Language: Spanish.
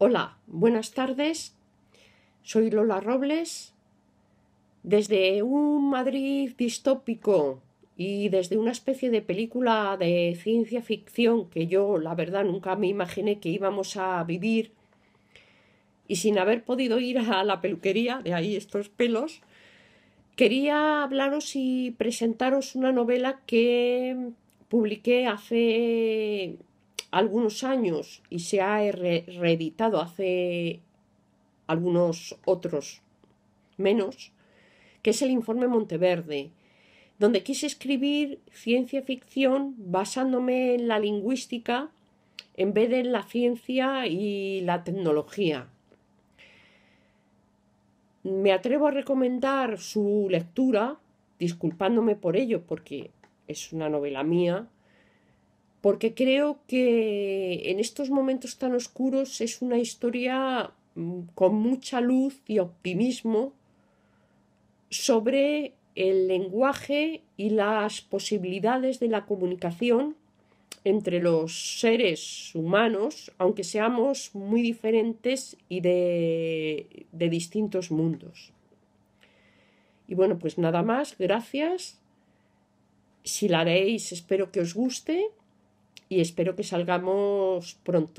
Hola, buenas tardes. Soy Lola Robles. Desde un Madrid distópico y desde una especie de película de ciencia ficción que yo, la verdad, nunca me imaginé que íbamos a vivir y sin haber podido ir a la peluquería, de ahí estos pelos, quería hablaros y presentaros una novela que publiqué hace algunos años y se ha reeditado hace algunos otros menos, que es el informe Monteverde, donde quise escribir ciencia ficción basándome en la lingüística en vez de en la ciencia y la tecnología. Me atrevo a recomendar su lectura, disculpándome por ello porque es una novela mía, porque creo que en estos momentos tan oscuros es una historia mm, con mucha luz y optimismo sobre el lenguaje y las posibilidades de la comunicación entre los seres humanos, aunque seamos muy diferentes y de, distintos mundos. Y bueno, pues nada más, gracias. Si la leéis, espero que os guste y espero que salgamos pronto.